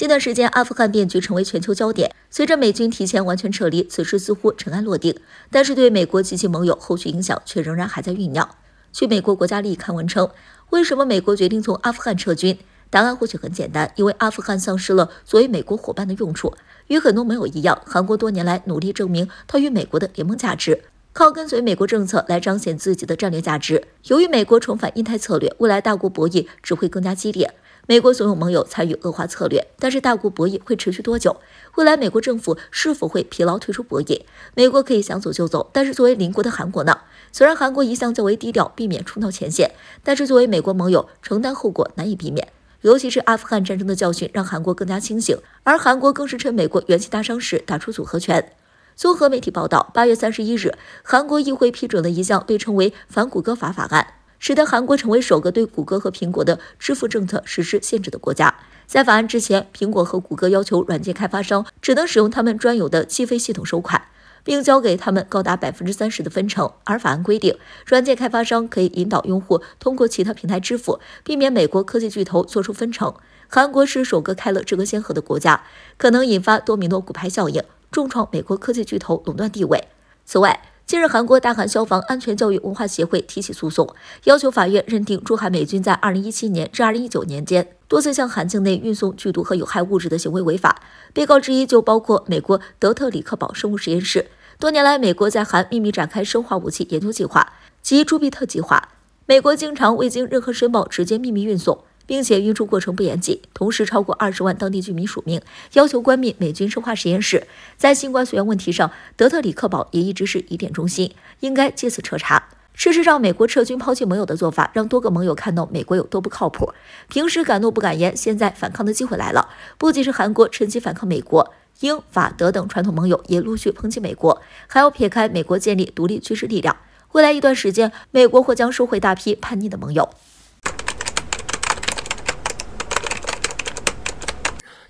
近段时间，阿富汗变局成为全球焦点。随着美军提前完全撤离，此事似乎尘埃落定。但是，对美国及其盟友后续影响却仍然还在酝酿。据美国《国家利益》刊文称，为什么美国决定从阿富汗撤军？答案或许很简单，因为阿富汗丧失了作为美国伙伴的用处。与很多盟友一样，韩国多年来努力证明它与美国的联盟价值，靠跟随美国政策来彰显自己的战略价值。由于美国重返印太策略，未来大国博弈只会更加激烈。美国所有盟友参与恶化策略，但是大国博弈会持续多久？未来美国政府是否会疲劳退出博弈？美国可以想走就走，但是作为邻国的韩国呢？虽然韩国一向较为低调，避免冲到前线，但是作为美国盟友，承担后果难以避免。尤其是阿富汗战争的教训，让韩国更加清醒。而韩国更是趁美国元气大伤时打出组合拳。综合媒体报道，八月三十一日，韩国议会批准了一项被称为“反谷歌法”法案。使得韩国成为首个对谷歌和苹果的支付政策实施限制的国家。在法案之前，苹果和谷歌要求软件开发商只能使用他们专有的计费系统收款，并交给他们高达百分之三十的分成。而法案规定，软件开发商可以引导用户通过其他平台支付，避免美国科技巨头做出分成。韩国是首个开了这个先河的国家，可能引发多米诺骨牌效应，重创美国科技巨头垄断地位。此外，近日，韩国大韩消防安全教育文化协会提起诉讼，要求法院认定驻韩美军在2017年至2019年间多次向韩境内运送剧毒和有害物质的行为违法。被告之一就包括美国德特里克堡生物实验室。多年来，美国在韩秘密展开生化武器研究计划及朱庇特计划，美国经常未经任何申报直接秘密运送。并且运输过程不严谨，同时超过二十万当地居民署名要求关闭美军生化实验室。在新冠溯源问题上，德特里克堡也一直是疑点中心，应该借此彻查。事实上，美国撤军抛弃盟友的做法，让多个盟友看到美国有多不靠谱。平时敢怒不敢言，现在反抗的机会来了。不仅是韩国趁机反抗美国，英法德等传统盟友也陆续抨击美国，还要撇开美国建立独立军事力量。未来一段时间，美国或将收回大批叛逆的盟友。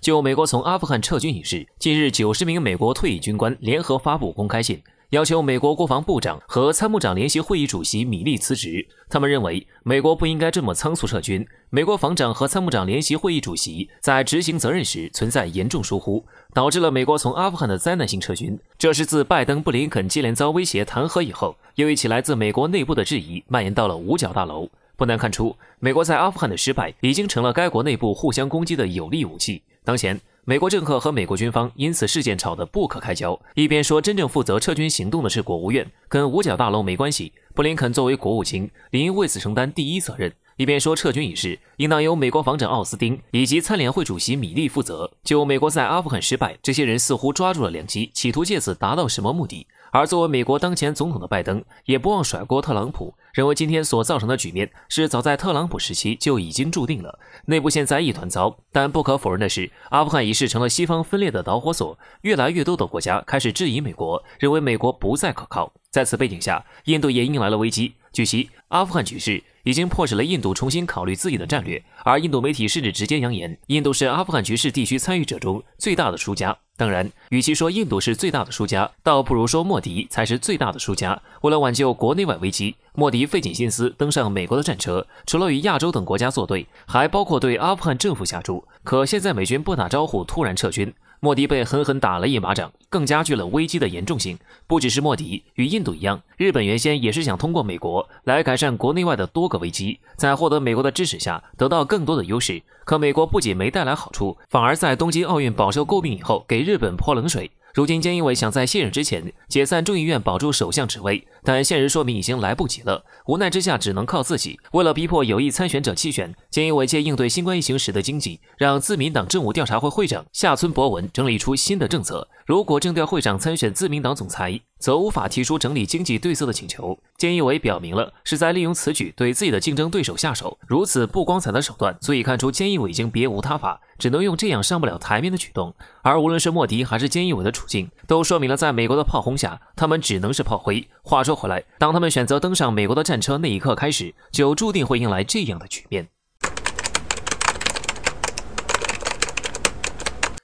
就美国从阿富汗撤军一事，近日九十名美国退役军官联合发布公开信，要求美国国防部长和参谋长联席会议主席米利辞职。他们认为，美国不应该这么仓促撤军。美国防长和参谋长联席会议主席在执行责任时存在严重疏忽，导致了美国从阿富汗的灾难性撤军。这是自拜登、布林肯接连遭威胁弹劾以后，又一起来自美国内部的质疑蔓延到了五角大楼。不难看出，美国在阿富汗的失败已经成了该国内部互相攻击的有力武器。当前，美国政客和美国军方因此事件吵得不可开交，一边说真正负责撤军行动的是国务院，跟五角大楼没关系，布林肯作为国务卿理应为此承担第一责任；一边说撤军一事应当由美国防长奥斯汀以及参联会主席米利负责。就美国在阿富汗失败，这些人似乎抓住了良机，企图借此达到什么目的？而作为美国当前总统的拜登，也不忘甩锅特朗普。认为今天所造成的局面是早在特朗普时期就已经注定了，内部现在一团糟。但不可否认的是，阿富汗一事成了西方分裂的导火索，越来越多的国家开始质疑美国，认为美国不再可靠。在此背景下，印度也迎来了危机。据悉，阿富汗局势已经迫使了印度重新考虑自己的战略，而印度媒体甚至直接扬言，印度是阿富汗局势地区参与者中最大的输家。当然，与其说印度是最大的输家，倒不如说莫迪才是最大的输家。为了挽救国内外危机。莫迪费尽心思登上美国的战车，除了与亚洲等国家作对，还包括对阿富汗政府下注。可现在美军不打招呼突然撤军，莫迪被狠狠打了一巴掌，更加剧了危机的严重性。不只是莫迪，与印度一样，日本原先也是想通过美国来改善国内外的多个危机，在获得美国的支持下得到更多的优势。可美国不仅没带来好处，反而在东京奥运饱受诟病以后，给日本泼冷水。如今，菅义伟想在卸任之前解散众议院，保住首相职位，但现实说明已经来不及了。无奈之下，只能靠自己。为了逼迫有意参选者弃选，菅义伟借应对新冠疫情时的经济，让自民党政务调查会会长下村博文整理出新的政策。如果政调会长参选自民党总裁，则无法提出整理经济对策的请求。菅义伟表明了是在利用此举对自己的竞争对手下手，如此不光彩的手段，足以看出菅义伟已经别无他法，只能用这样上不了台面的举动。而无论是莫迪还是菅义伟的处境，都说明了在美国的炮轰下，他们只能是炮灰。话说回来，当他们选择登上美国的战车那一刻开始，就注定会迎来这样的局面。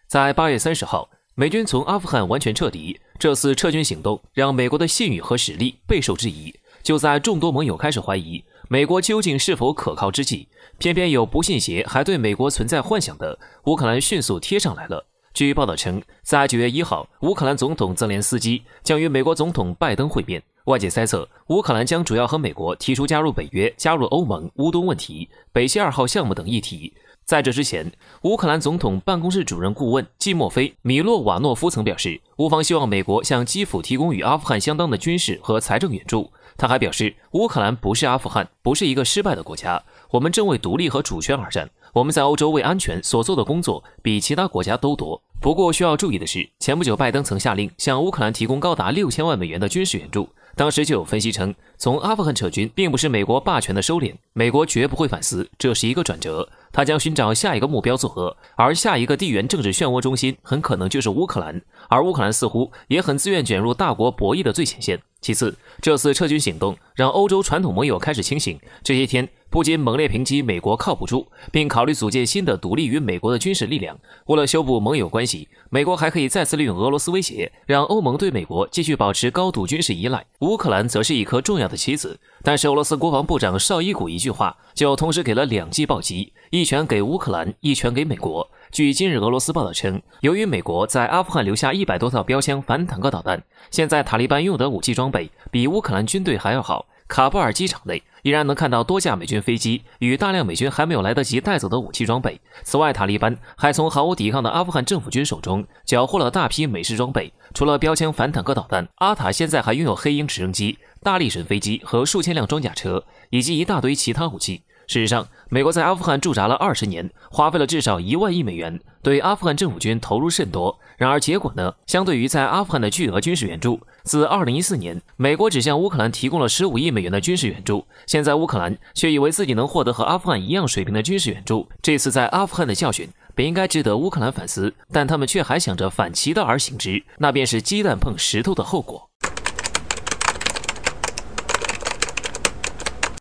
在八月三十号。美军从阿富汗完全撤离，这次撤军行动让美国的信誉和实力备受质疑。就在众多盟友开始怀疑美国究竟是否可靠之际，偏偏有不信邪还对美国存在幻想的乌克兰迅速贴上来了。据报道称，在九月一号，乌克兰总统泽连斯基将与美国总统拜登会面。外界猜测，乌克兰将主要和美国提出加入北约、加入欧盟、乌东问题、北溪二号项目等议题。在这之前，乌克兰总统办公室主任顾问季莫菲·米洛瓦诺夫曾表示，乌方希望美国向基辅提供与阿富汗相当的军事和财政援助。他还表示，乌克兰不是阿富汗，不是一个失败的国家，我们正为独立和主权而战。我们在欧洲为安全所做的工作比其他国家都多。不过需要注意的是，前不久拜登曾下令向乌克兰提供高达六千万美元的军事援助，当时就有分析称，从阿富汗撤军并不是美国霸权的收敛，美国绝不会反思，这是一个转折。他将寻找下一个目标组合，而下一个地缘政治漩涡中心很可能就是乌克兰，而乌克兰似乎也很自愿卷入大国博弈的最前线。其次，这次撤军行动让欧洲传统盟友开始清醒。这些天。不仅猛烈抨击美国靠不住，并考虑组建新的独立于美国的军事力量。为了修补盟友关系，美国还可以再次利用俄罗斯威胁，让欧盟对美国继续保持高度军事依赖。乌克兰则是一颗重要的棋子，但是俄罗斯国防部长绍伊古一句话就同时给了两记暴击：一拳给乌克兰，一拳给美国。据今日俄罗斯报道称，由于美国在阿富汗留下一百多套标枪反坦克导弹，现在塔利班用的武器装备比乌克兰军队还要好。卡布尔机场内。依然能看到多架美军飞机与大量美军还没有来得及带走的武器装备。此外，塔利班还从毫无抵抗的阿富汗政府军手中缴获了大批美式装备。除了标枪反坦克导弹，阿塔现在还拥有黑鹰直升机、大力神飞机和数千辆装甲车，以及一大堆其他武器。事实上，美国在阿富汗驻扎了二十年，花费了至少一万亿美元，对阿富汗政府军投入甚多。然而，结果呢？相对于在阿富汗的巨额军事援助，自二零一四年，美国只向乌克兰提供了十五亿美元的军事援助，现在乌克兰却以为自己能获得和阿富汗一样水平的军事援助。这次在阿富汗的教训本应该值得乌克兰反思，但他们却还想着反其道而行之，那便是鸡蛋碰石头的后果。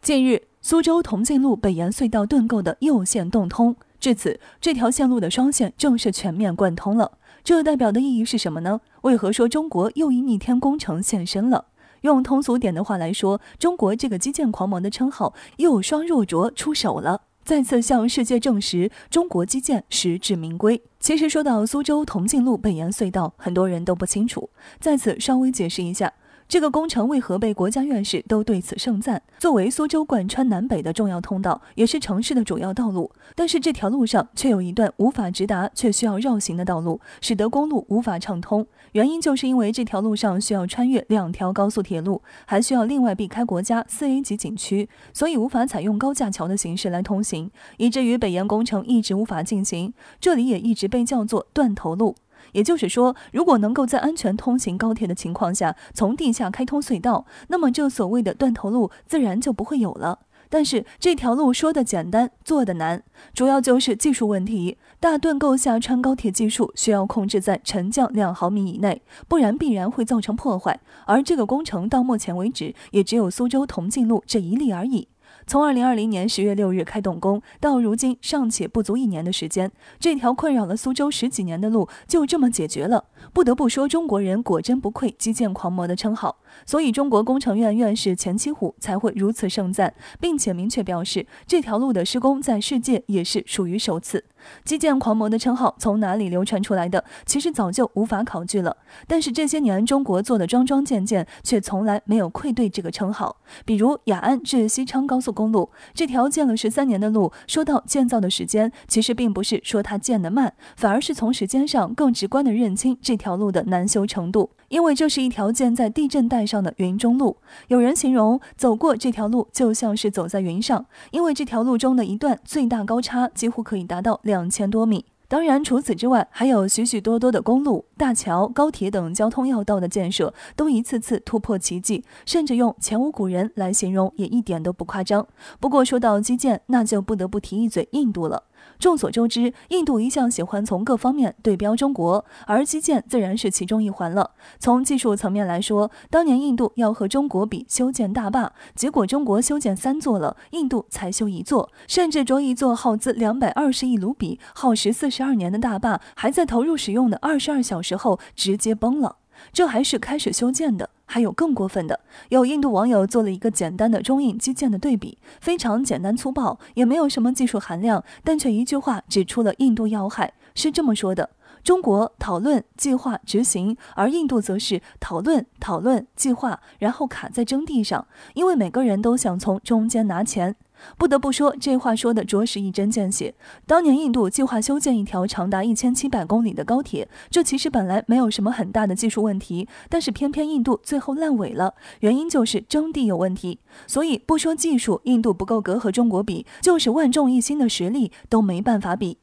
近日，苏州同济路北延隧道盾构的右线洞通。至此，这条线路的双线正式全面贯通了。这代表的意义是什么呢？为何说中国又一逆天工程现身了？用通俗点的话来说，中国这个基建狂魔的称号又双入着出手了，再次向世界证实中国基建实至名归。其实说到苏州同庆路北延隧道，很多人都不清楚，在此稍微解释一下。这个工程为何被国家院士都对此盛赞？作为苏州贯穿南北的重要通道，也是城市的主要道路。但是这条路上却有一段无法直达却需要绕行的道路，使得公路无法畅通。原因就是因为这条路上需要穿越两条高速铁路，还需要另外避开国家四 A 级景区，所以无法采用高架桥的形式来通行，以至于北延工程一直无法进行。这里也一直被叫做断头路。也就是说，如果能够在安全通行高铁的情况下，从地下开通隧道，那么这所谓的断头路自然就不会有了。但是这条路说的简单，做的难，主要就是技术问题。大盾构下穿高铁技术需要控制在沉降两毫米以内，不然必然会造成破坏。而这个工程到目前为止，也只有苏州同镜路这一例而已。从二零二零年十月六日开动工到如今尚且不足一年的时间，这条困扰了苏州十几年的路就这么解决了。不得不说，中国人果真不愧基建狂魔的称号。所以，中国工程院院士钱七虎才会如此盛赞，并且明确表示，这条路的施工在世界也是属于首次。基建狂魔的称号从哪里流传出来的，其实早就无法考据了。但是这些年，中国做的桩桩件件，却从来没有愧对这个称号。比如雅安至西昌高速公路这条建了十三年的路，说到建造的时间，其实并不是说它建的慢，反而是从时间上更直观的认清这条路的难修程度。因为这是一条建在地震带上的云中路，有人形容走过这条路就像是走在云上，因为这条路中的一段最大高差几乎可以达到两千多米。当然，除此之外，还有许许多多的公路、大桥、高铁等交通要道的建设，都一次次突破奇迹，甚至用前无古人来形容也一点都不夸张。不过，说到基建，那就不得不提一嘴印度了。众所周知，印度一向喜欢从各方面对标中国，而基建自然是其中一环了。从技术层面来说，当年印度要和中国比修建大坝，结果中国修建三座了，印度才修一座，甚至着一座耗资两百二十亿卢比、耗时四十二年的大坝，还在投入使用的二十二小时后直接崩了。这还是开始修建的，还有更过分的。有印度网友做了一个简单的中印基建的对比，非常简单粗暴，也没有什么技术含量，但却一句话指出了印度要害，是这么说的：中国讨论、计划、执行，而印度则是讨论、讨论、计划，然后卡在征地上，因为每个人都想从中间拿钱。不得不说，这话说的着实一针见血。当年印度计划修建一条长达一千七百公里的高铁，这其实本来没有什么很大的技术问题，但是偏偏印度最后烂尾了，原因就是征地有问题。所以不说技术，印度不够格和中国比，就是万众一心的实力都没办法比。